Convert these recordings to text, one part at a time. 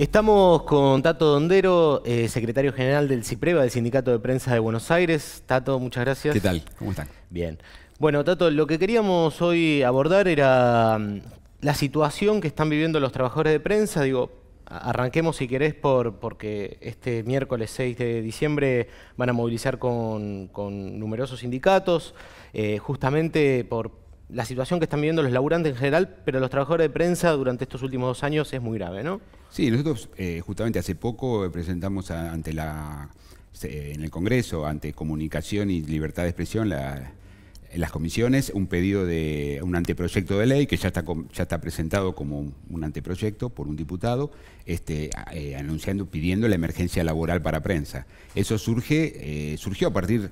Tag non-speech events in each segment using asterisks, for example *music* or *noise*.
Estamos con Tato Dondero, eh, secretario general del CIPREVA, del Sindicato de Prensa de Buenos Aires. Tato, muchas gracias. ¿Qué tal? ¿Cómo están? Bien. Bueno, Tato, lo que queríamos hoy abordar era mm, la situación que están viviendo los trabajadores de prensa. Digo, arranquemos si querés por, porque este miércoles 6 de diciembre van a movilizar con, numerosos sindicatos, eh, justamente por la situación que están viviendo los laburantes en general, pero los trabajadores de prensa durante estos últimos dos años es muy grave, ¿no? Sí, nosotros eh, justamente hace poco eh, presentamos ante la eh, en el Congreso, ante comunicación y libertad de expresión, las comisiones, un pedido de un anteproyecto de ley que ya está, ya está presentado como un anteproyecto por un diputado, este, anunciando, pidiendo la emergencia laboral para prensa. Eso surge, surgió a partir,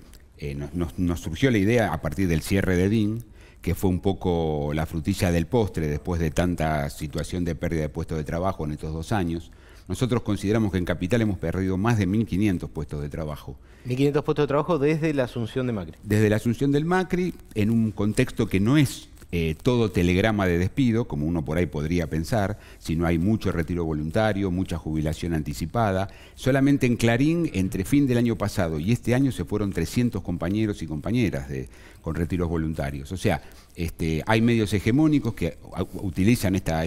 nos, nos, surgió la idea a partir del cierre de DIN, que fue un poco la frutilla del postre después de tanta situación de pérdida de puestos de trabajo en estos dos años. Nosotros consideramos que en Capital hemos perdido más de 1.500 puestos de trabajo. 1.500 puestos de trabajo desde la asunción de Macri. Desde la asunción del Macri, en un contexto que no es eh, todo telegrama de despido, como uno por ahí podría pensar, si no hay mucho retiro voluntario, mucha jubilación anticipada. Solamente en Clarín, entre fin del año pasado y este año, se fueron 300 compañeros y compañeras con retiros voluntarios. O sea, este, hay medios hegemónicos que utilizan esta,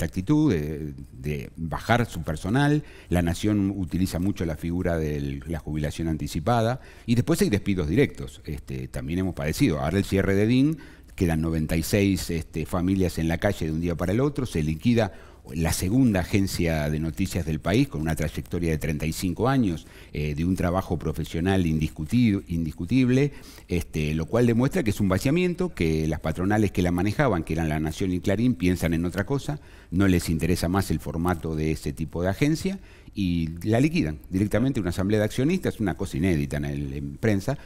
actitud de, bajar su personal. La Nación utiliza mucho la figura de la jubilación anticipada. Y después hay despidos directos. Este, también hemos padecido. Ahora el cierre de DIN quedan 96 este, familias en la calle de un día para el otro, se liquida la segunda agencia de noticias del país, con una trayectoria de 35 años, eh, de un trabajo profesional indiscutido, indiscutible, este, lo cual demuestra que es un vaciamiento, que las patronales que la manejaban, que eran La Nación y Clarín, piensan en otra cosa, no les interesa más el formato de ese tipo de agencia y la liquidan directamente una asamblea de accionistas, una cosa inédita en, la prensa,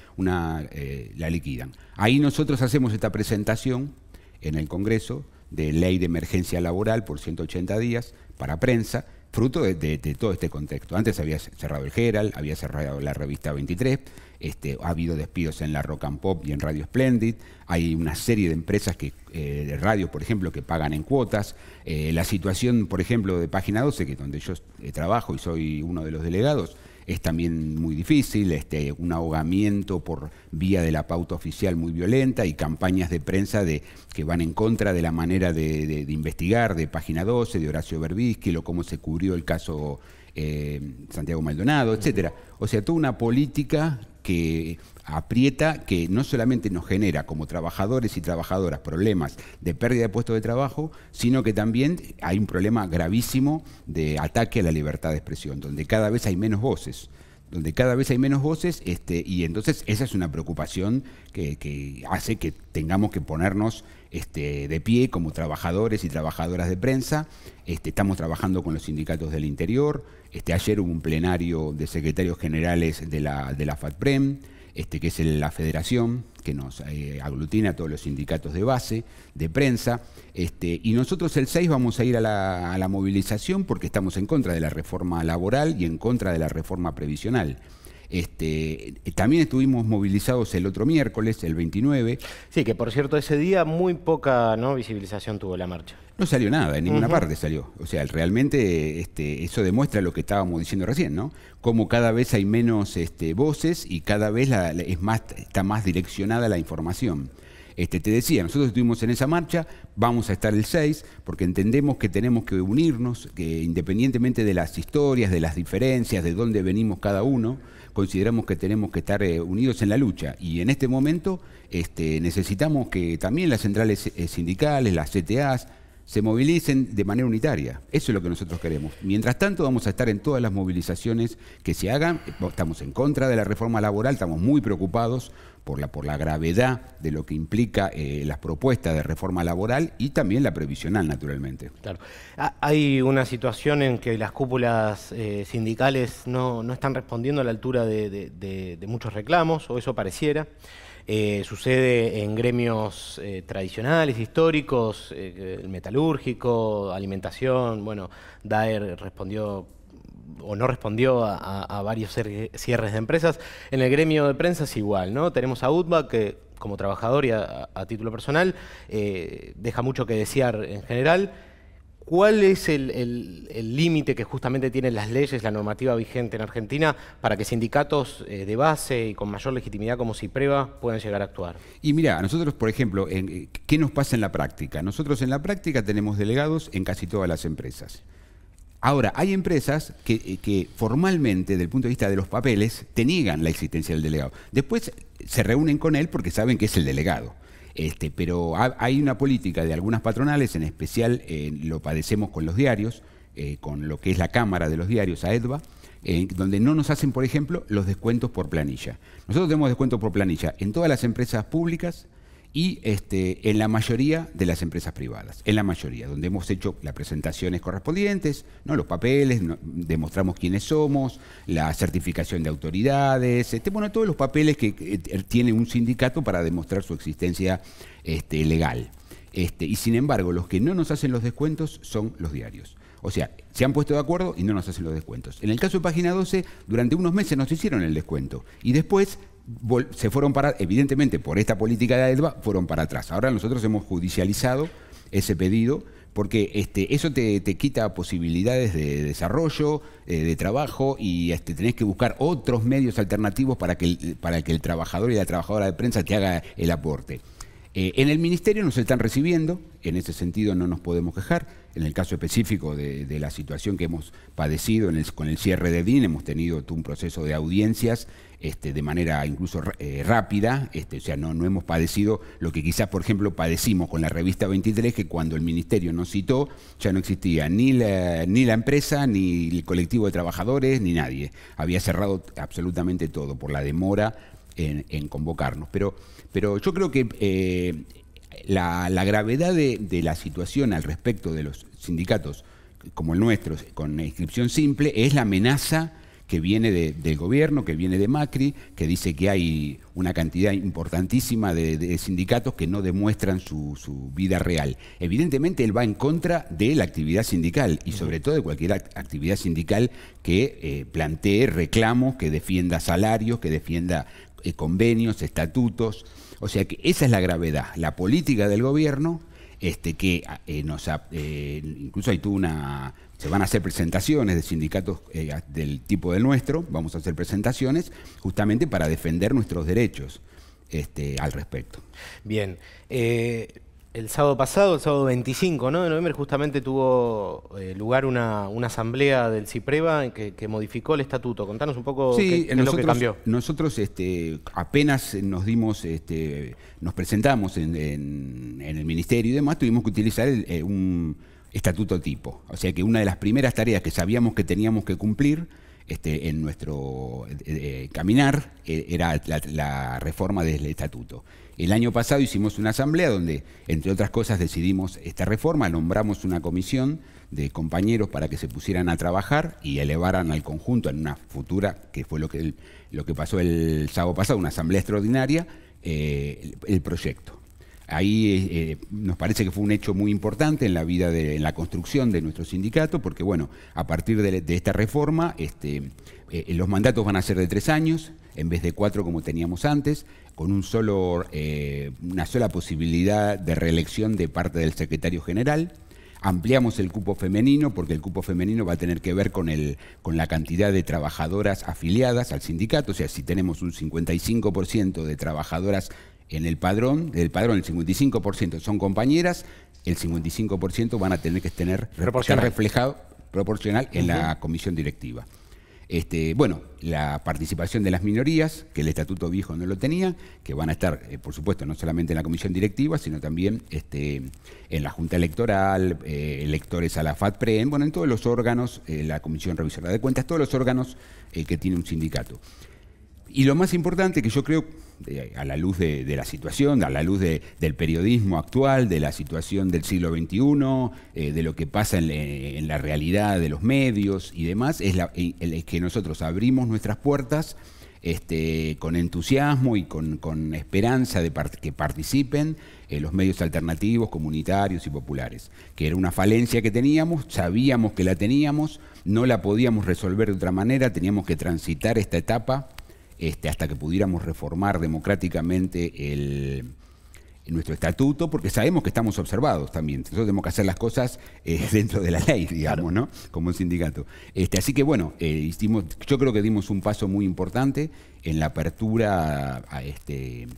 eh, la liquidan. Ahí nosotros hacemos esta presentación en el Congreso de ley de emergencia laboral por 180 días para prensa, fruto de, todo este contexto. Antes había cerrado el Herald, había cerrado la revista 23, este, ha habido despidos en la Rock and Pop y en Radio Splendid, hay una serie de empresas, que, eh, de radio, por ejemplo, que pagan en cuotas. Eh, la situación, por ejemplo, de Página 12, que es donde yo eh, trabajo y soy uno de los delegados, es también muy difícil, este, un ahogamiento por vía de la pauta oficial muy violenta y campañas de prensa de, que van en contra de la manera de, investigar de Página 12, de Horacio Berbisky, lo cómo se cubrió el caso eh, Santiago Maldonado, etcétera. O sea, toda una política que aprieta que no solamente nos genera como trabajadores y trabajadoras problemas de pérdida de puestos de trabajo, sino que también hay un problema gravísimo de ataque a la libertad de expresión, donde cada vez hay menos voces donde cada vez hay menos voces, este, y entonces esa es una preocupación que, hace que tengamos que ponernos este, de pie como trabajadores y trabajadoras de prensa. Este, estamos trabajando con los sindicatos del interior. Este, ayer hubo un plenario de secretarios generales de la, de la FATPREM. Este, que es la federación que nos eh, aglutina a todos los sindicatos de base, de prensa, este, y nosotros el 6 vamos a ir a la, movilización porque estamos en contra de la reforma laboral y en contra de la reforma previsional. Este, eh, también estuvimos movilizados el otro miércoles, el 29. Sí, que por cierto, ese día muy poca ¿no? visibilización tuvo la marcha. No salió nada, en ninguna parte salió. O sea, realmente este, eso demuestra lo que estábamos diciendo recién, ¿no? Cómo cada vez hay menos este, voces y cada vez es más, está más direccionada la información. Este, te decía, nosotros estuvimos en esa marcha, vamos a estar el 6, porque entendemos que tenemos que unirnos, que independientemente de las historias, de las diferencias, de dónde venimos cada uno, consideramos que tenemos que estar eh, unidos en la lucha. Y en este momento necesitamos que también las centrales eh, sindicales, las CTAs, se movilicen de manera unitaria. Eso es lo que nosotros queremos. Mientras tanto, vamos a estar en todas las movilizaciones que se hagan. Estamos en contra de la reforma laboral, estamos muy preocupados por la, por la gravedad de lo que implica eh, las propuestas de reforma laboral y también la previsional, naturalmente. Claro. Ah, hay una situación en que las cúpulas eh, sindicales no, están respondiendo a la altura de, muchos reclamos, o eso pareciera. Eh, sucede en gremios tradicionales, históricos, el metalúrgico, alimentación. Bueno, Daer respondió o no respondió a, varios cierres de empresas. En el gremio de prensa es igual, ¿no? Tenemos a UTBA que como trabajador y a, título personal eh, deja mucho que desear en general. ¿Cuál es el límite que justamente tienen las leyes, la normativa vigente en Argentina para que sindicatos eh, de base y con mayor legitimidad como CIPREVA puedan llegar a actuar? Y mira, nosotros, por ejemplo, eh, ¿qué nos pasa en la práctica? Nosotros en la práctica tenemos delegados en casi todas las empresas. Ahora, hay empresas eh, que, formalmente, desde el punto de vista de los papeles, te niegan la existencia del delegado. Después eh, se reúnen con él porque saben que es el delegado. Este, pero hay una política de algunas patronales, en especial eh, lo padecemos con los diarios, con lo que es la Cámara de los Diarios, Edva, en donde no nos hacen, por ejemplo, los descuentos por planilla. Nosotros tenemos descuentos por planilla en todas las empresas públicas, y este, en la mayoría de las empresas privadas, en la mayoría, donde hemos hecho las presentaciones correspondientes, ¿no? los papeles, demostramos quiénes somos, la certificación de autoridades, este, bueno, todos los papeles que eh, tiene un sindicato para demostrar su existencia este, legal. Este, y sin embargo, los que no nos hacen los descuentos son los diarios. O sea, se han puesto de acuerdo y no nos hacen los descuentos. En el caso de Página 12, durante unos meses nos hicieron el descuento y después se fueron para, evidentemente por esta política de AEDVA, fueron para atrás. Ahora nosotros hemos judicializado ese pedido porque este, eso te, quita posibilidades de desarrollo, eh, de trabajo y este, tenés que buscar otros medios alternativos para que, para que el trabajador y la trabajadora de prensa te haga el aporte. Eh, en el ministerio nos están recibiendo, en ese sentido no nos podemos quejar. En el caso específico de, la situación que hemos padecido con el cierre de DIN, hemos tenido un proceso de audiencias este, de manera incluso eh, rápida, este, o sea, no, hemos padecido lo que quizás, por ejemplo, padecimos con la revista 23, que cuando el ministerio nos citó ya no existía ni la empresa, ni el colectivo de trabajadores, ni nadie. Había cerrado absolutamente todo por la demora en, convocarnos. Pero, pero yo creo que eh, la, gravedad de, la situación al respecto de los sindicatos como el nuestro, con inscripción simple, es la amenaza que viene del gobierno, que viene de Macri, que dice que hay una cantidad importantísima de, sindicatos que no demuestran su, vida real. Evidentemente él va en contra de la actividad sindical y sobre todo de cualquier actividad sindical que eh, plantee reclamos, que defienda salarios, que defienda eh, convenios, estatutos. O sea que esa es la gravedad, la política del gobierno, este, que ah, eh, nos ha, eh, incluso hay una, se van a hacer presentaciones de sindicatos del tipo del nuestro, vamos a hacer presentaciones justamente para defender nuestros derechos este, al respecto. Bien, el sábado pasado, el sábado 25 de noviembre, justamente tuvo eh, lugar una, asamblea del CIPREVA que, que, modificó el estatuto. Contanos un poco qué, es lo que cambió. Nosotros este, apenas nos dimos, este, nos presentamos en, el ministerio y demás, tuvimos que utilizar eh, un estatuto tipo. O sea que una de las primeras tareas que sabíamos que teníamos que cumplir este, en nuestro eh, eh, caminar eh, era la, reforma del estatuto. El año pasado hicimos una asamblea donde, entre otras cosas, decidimos esta reforma, nombramos una comisión de compañeros para que se pusieran a trabajar y elevaran al conjunto en una futura, que fue lo que, lo que pasó el sábado pasado, una asamblea extraordinaria, el proyecto. Ahí eh, nos parece que fue un hecho muy importante en la vida, de, la construcción de nuestro sindicato, porque bueno, a partir de, esta reforma, este, eh, los mandatos van a ser de tres años en vez de cuatro como teníamos antes, con eh, una sola posibilidad de reelección de parte del secretario general. Ampliamos el cupo femenino porque el cupo femenino va a tener que ver con, el, con la cantidad de trabajadoras afiliadas al sindicato, o sea, si tenemos un 55% de trabajadoras en el padrón, padrón el 55% son compañeras, el 55% van a tener que tener estar reflejado proporcional en la comisión directiva. Este, bueno, la participación de las minorías, que el estatuto viejo no lo tenía, que van a estar, eh, por supuesto, no solamente en la comisión directiva, sino también este, en la Junta Electoral, eh, electores a la FATPREN, bueno, en todos los órganos, eh, la Comisión Revisora de Cuentas, todos los órganos que tiene un sindicato. Y lo más importante que yo creo, eh, a la luz de, la situación, a la luz del periodismo actual, de la situación del siglo XXI, eh, de lo que pasa eh, en, la realidad de los medios y demás, es, es que nosotros abrimos nuestras puertas este, con entusiasmo y con, esperanza de que participen los medios alternativos, comunitarios y populares, que era una falencia que teníamos, sabíamos que la teníamos, no la podíamos resolver de otra manera, teníamos que transitar esta etapa este, hasta que pudiéramos reformar democráticamente nuestro estatuto, porque sabemos que estamos observados también. Nosotros tenemos que hacer las cosas eh, *laughs* dentro de la ley, digamos, ¿no? Como un sindicato. Este, así que bueno, eh, yo creo que dimos un paso muy importante en la apertura a este,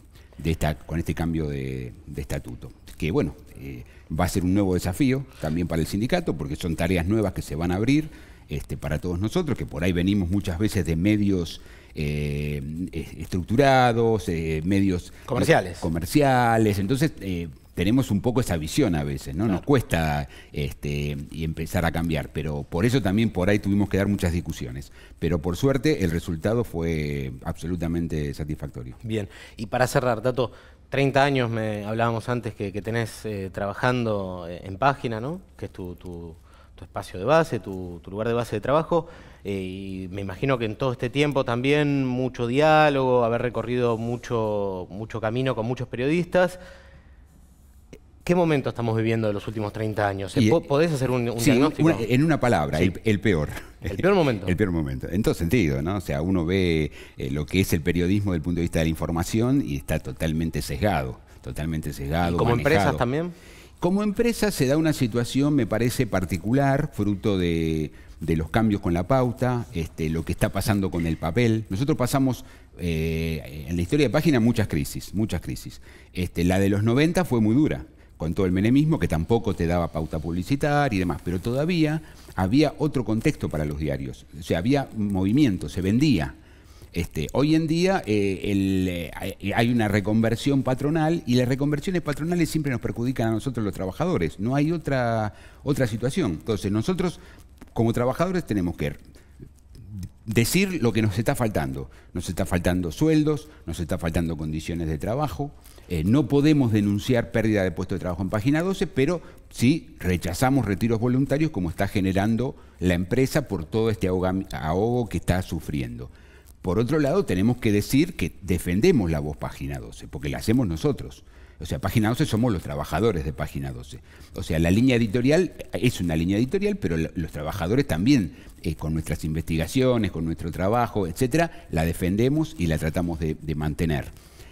con este cambio de, estatuto. Que bueno, eh, va a ser un nuevo desafío también para el sindicato, porque son tareas nuevas que se van a abrir este, para todos nosotros, que por ahí venimos muchas veces de medios eh, estructurados, eh, medios comerciales. Eh, comerciales. Entonces, tenemos un poco esa visión a veces, ¿no? Nos cuesta este, y empezar a cambiar, pero por eso también por ahí tuvimos que dar muchas discusiones. Pero por suerte el resultado fue absolutamente satisfactorio. Bien, y para cerrar, Tato, 30 años me hablábamos antes que, tenés trabajando en página, ¿no? Que es tu tu espacio de base, tu, lugar de base de trabajo. Eh, y me imagino que en todo este tiempo también mucho diálogo, haber recorrido mucho, mucho camino con muchos periodistas. ¿Qué momento estamos viviendo en los últimos 30 años? Eh, ¿Podés hacer un, diagnóstico? en una palabra, el, peor. El peor momento. *laughs* el peor momento. En todo sentido, ¿no? O sea, uno ve eh, lo que es el periodismo desde el punto de vista de la información y está totalmente sesgado. Totalmente sesgado. ¿Y como empresas también? Como empresa se da una situación, me parece, particular, fruto de, los cambios con la pauta, este, lo que está pasando con el papel. Nosotros pasamos eh, en la historia de página muchas crisis, muchas crisis. Este, la de los 90 fue muy dura, con todo el menemismo, que tampoco te daba pauta publicitar y demás, pero todavía había otro contexto para los diarios. O sea, había movimiento, se vendía. Este, hoy en día eh, eh, hay una reconversión patronal y las reconversiones patronales siempre nos perjudican a nosotros los trabajadores. No hay otra, situación. Entonces nosotros como trabajadores tenemos que decir lo que nos está faltando. Nos está faltando sueldos, nos está faltando condiciones de trabajo. Eh, no podemos denunciar pérdida de puesto de trabajo en página 12, pero sí rechazamos retiros voluntarios como está generando la empresa por todo este ahogo que está sufriendo. Por otro lado, tenemos que decir que defendemos la voz Página 12, porque la hacemos nosotros. O sea, Página 12 somos los trabajadores de Página 12. O sea, la línea editorial es una línea editorial, pero los trabajadores también, eh, con nuestras investigaciones, con nuestro trabajo, etcétera, la defendemos y la tratamos de, mantener.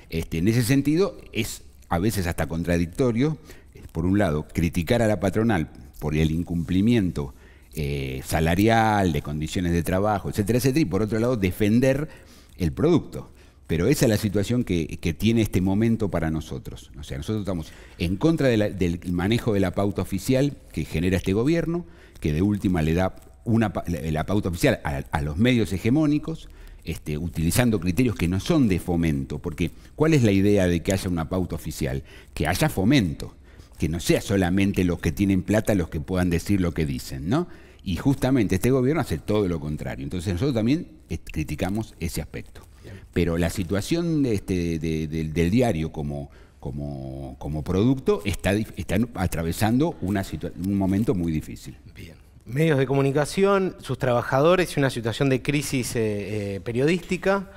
Este, en ese sentido, es a veces hasta contradictorio, eh, por un lado, criticar a la patronal por el incumplimiento eh, salarial, de condiciones de trabajo, etcétera, etcétera, y por otro lado defender el producto. Pero esa es la situación que, tiene este momento para nosotros. O sea, nosotros estamos en contra del manejo de la pauta oficial que genera este gobierno, que de última le da la pauta oficial a, los medios hegemónicos, este, utilizando criterios que no son de fomento, porque ¿cuál es la idea de que haya una pauta oficial? Que haya fomento, que no sea solamente los que tienen plata los que puedan decir lo que dicen, ¿no? Y justamente este gobierno hace todo lo contrario. Entonces nosotros también eh, criticamos ese aspecto. Pero la situación este, de del diario como, como, como producto está, está atravesando una un momento muy difícil. Medios de comunicación, sus trabajadores y una situación de crisis eh, eh, periodística.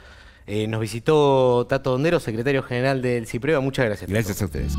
nos visitó Tato Dondero, secretario general del CIPREVA. Muchas gracias. Gracias a ustedes.